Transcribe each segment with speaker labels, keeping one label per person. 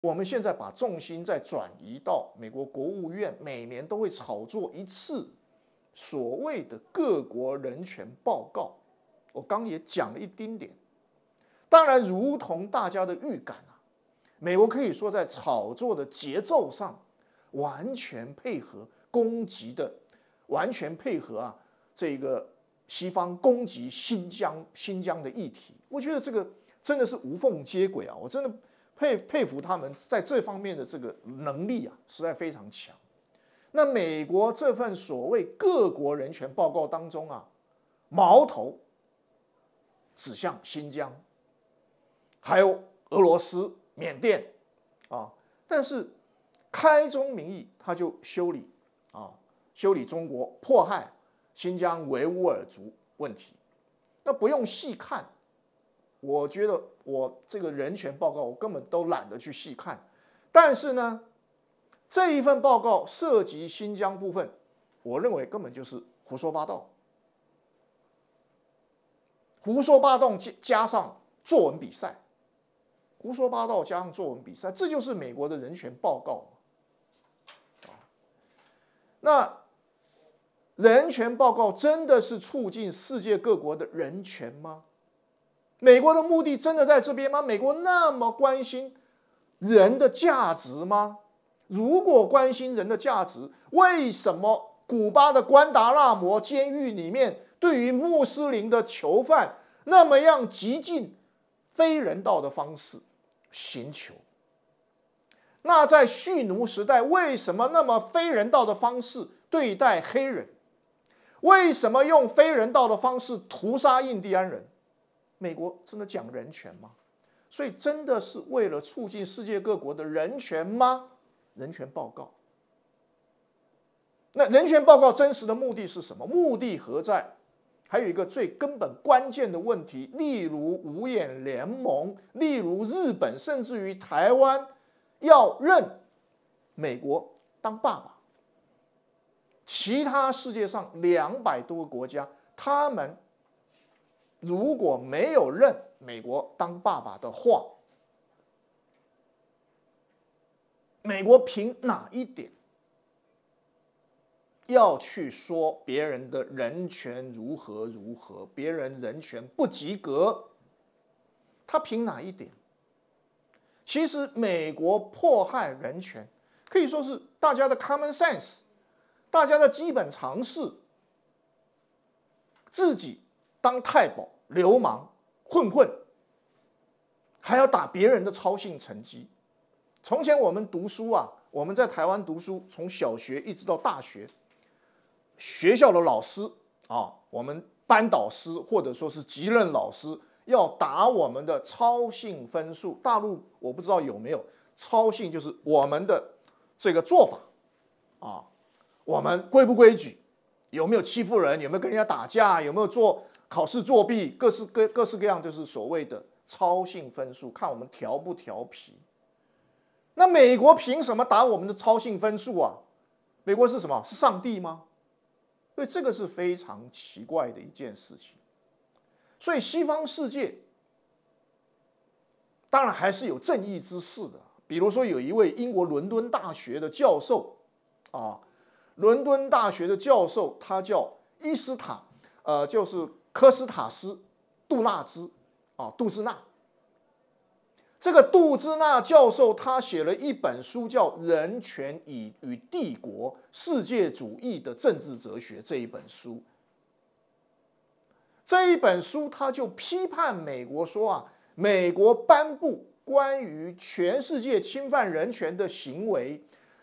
Speaker 1: 我们现在把重心再转移到美国国务院每年都会炒作一次所谓的各国人权报告，我刚也讲了一丁点。当然，如同大家的预感啊，美国可以说在炒作的节奏上完全配合攻击的，完全配合啊这个西方攻击新疆新疆的议题，我觉得这个真的是无缝接轨啊，我真的。佩佩服他们在这方面的这个能力啊，实在非常强。那美国这份所谓各国人权报告当中啊，矛头指向新疆，还有俄罗斯、缅甸，啊，但是开宗明义他就修理啊，修理中国，迫害新疆维吾尔族问题，那不用细看。我觉得我这个人权报告，我根本都懒得去细看。但是呢，这一份报告涉及新疆部分，我认为根本就是胡说八道，胡说八道加加上作文比赛，胡说八道加上作文比赛，这就是美国的人权报告那人权报告真的是促进世界各国的人权吗？美国的目的真的在这边吗？美国那么关心人的价值吗？如果关心人的价值，为什么古巴的关达拉摩监狱里面对于穆斯林的囚犯那么样极尽非人道的方式刑求？那在蓄奴时代，为什么那么非人道的方式对待黑人？为什么用非人道的方式屠杀印第安人？美国真的讲人权吗？所以真的是为了促进世界各国的人权吗？人权报告，那人权报告真实的目的是什么？目的何在？还有一个最根本关键的问题，例如五眼联盟，例如日本，甚至于台湾要认美国当爸爸，其他世界上两百多个国家，他们。如果没有认美国当爸爸的话，美国凭哪一点要去说别人的人权如何如何？别人人权不及格，他凭哪一点？其实，美国迫害人权可以说是大家的 common sense，大家的基本常识，自己。当太保、流氓、混混，还要打别人的操性成绩。从前我们读书啊，我们在台湾读书，从小学一直到大学，学校的老师啊，我们班导师或者说是级任老师要打我们的操性分数。大陆我不知道有没有操性，就是我们的这个做法啊，我们规不规矩，有没有欺负人，有没有跟人家打架，有没有做。考试作弊，各式各各式各样，就是所谓的超性分数，看我们调不调皮。那美国凭什么打我们的超性分数啊？美国是什么？是上帝吗？所以这个是非常奇怪的一件事情。所以西方世界当然还是有正义之士的，比如说有一位英国伦敦大学的教授啊，伦敦大学的教授他叫伊斯塔，呃，就是。科斯塔斯·杜纳兹，啊，杜兹纳，这个杜兹纳教授，他写了一本书，叫《人权与与帝国：世界主义的政治哲学》这一本书。这一本书，他就批判美国，说啊，美国颁布关于全世界侵犯人权的行为，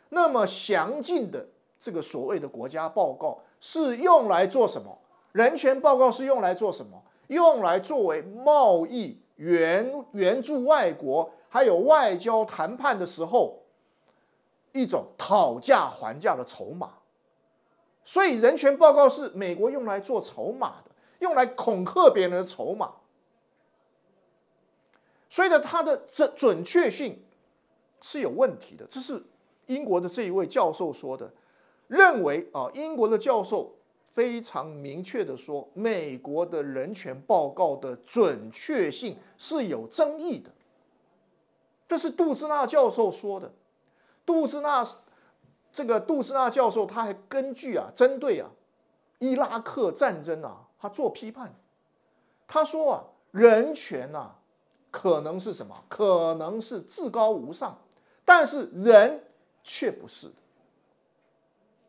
Speaker 1: 那么详尽的这个所谓的国家报告是用来做什么？人权报告是用来做什么？用来作为贸易援援助外国，还有外交谈判的时候，一种讨价还价的筹码。所以人权报告是美国用来做筹码的，用来恐吓别人的筹码。所以呢，它的准准确性是有问题的。这是英国的这一位教授说的，认为啊，英国的教授。非常明确的说，美国的人权报告的准确性是有争议的。这是杜兹纳教授说的。杜兹纳这个杜兹纳教授，他还根据啊，针对啊，伊拉克战争啊，他做批判。他说啊，人权呐，可能是什么？可能是至高无上，但是人却不是的。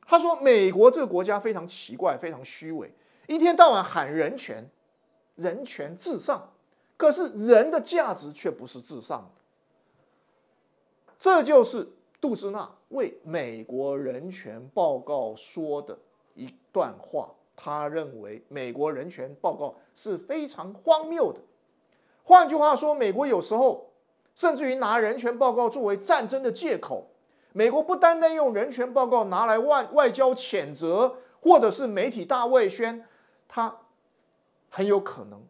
Speaker 1: 他说：“美国这个国家非常奇怪，非常虚伪，一天到晚喊人权，人权至上，可是人的价值却不是至上的。”这就是杜志纳为美国人权报告说的一段话。他认为美国人权报告是非常荒谬的。换句话说，美国有时候甚至于拿人权报告作为战争的借口。美国不单单用人权报告拿来外外交谴责，或者是媒体大外宣，他很有可能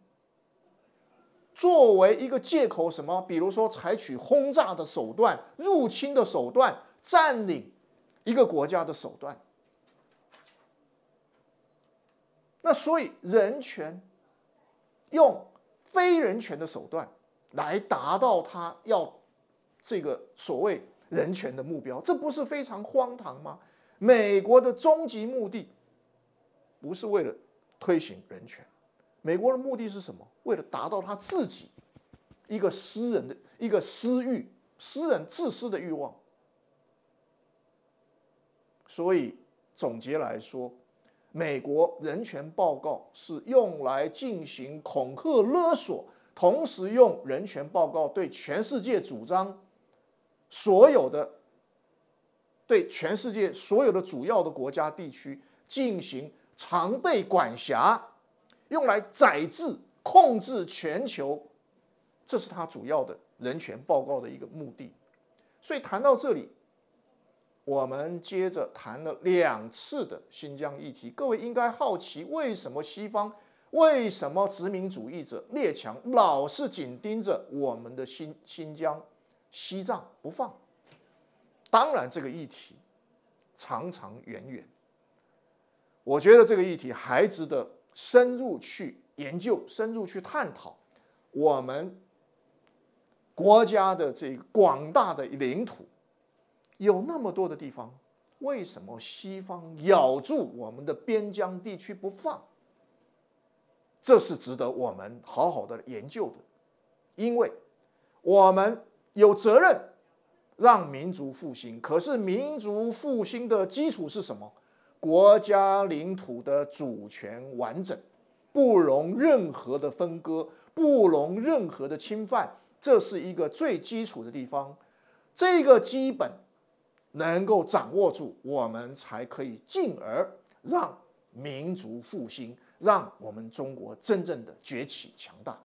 Speaker 1: 作为一个借口，什么，比如说采取轰炸的手段、入侵的手段、占领一个国家的手段。那所以人权用非人权的手段来达到他要这个所谓。人权的目标，这不是非常荒唐吗？美国的终极目的不是为了推行人权，美国的目的是什么？为了达到他自己一个私人的、一个私欲、私人自私的欲望。所以总结来说，美国人权报告是用来进行恐吓、勒索，同时用人权报告对全世界主张。所有的对全世界所有的主要的国家地区进行常备管辖，用来宰制、控制全球，这是他主要的人权报告的一个目的。所以谈到这里，我们接着谈了两次的新疆议题。各位应该好奇，为什么西方、为什么殖民主义者、列强老是紧盯着我们的新新疆？西藏不放，当然这个议题长长远远。我觉得这个议题还值得深入去研究、深入去探讨。我们国家的这个广大的领土有那么多的地方，为什么西方咬住我们的边疆地区不放？这是值得我们好好的研究的，因为我们。有责任让民族复兴，可是民族复兴的基础是什么？国家领土的主权完整，不容任何的分割，不容任何的侵犯，这是一个最基础的地方。这个基本能够掌握住，我们才可以进而让民族复兴，让我们中国真正的崛起强大。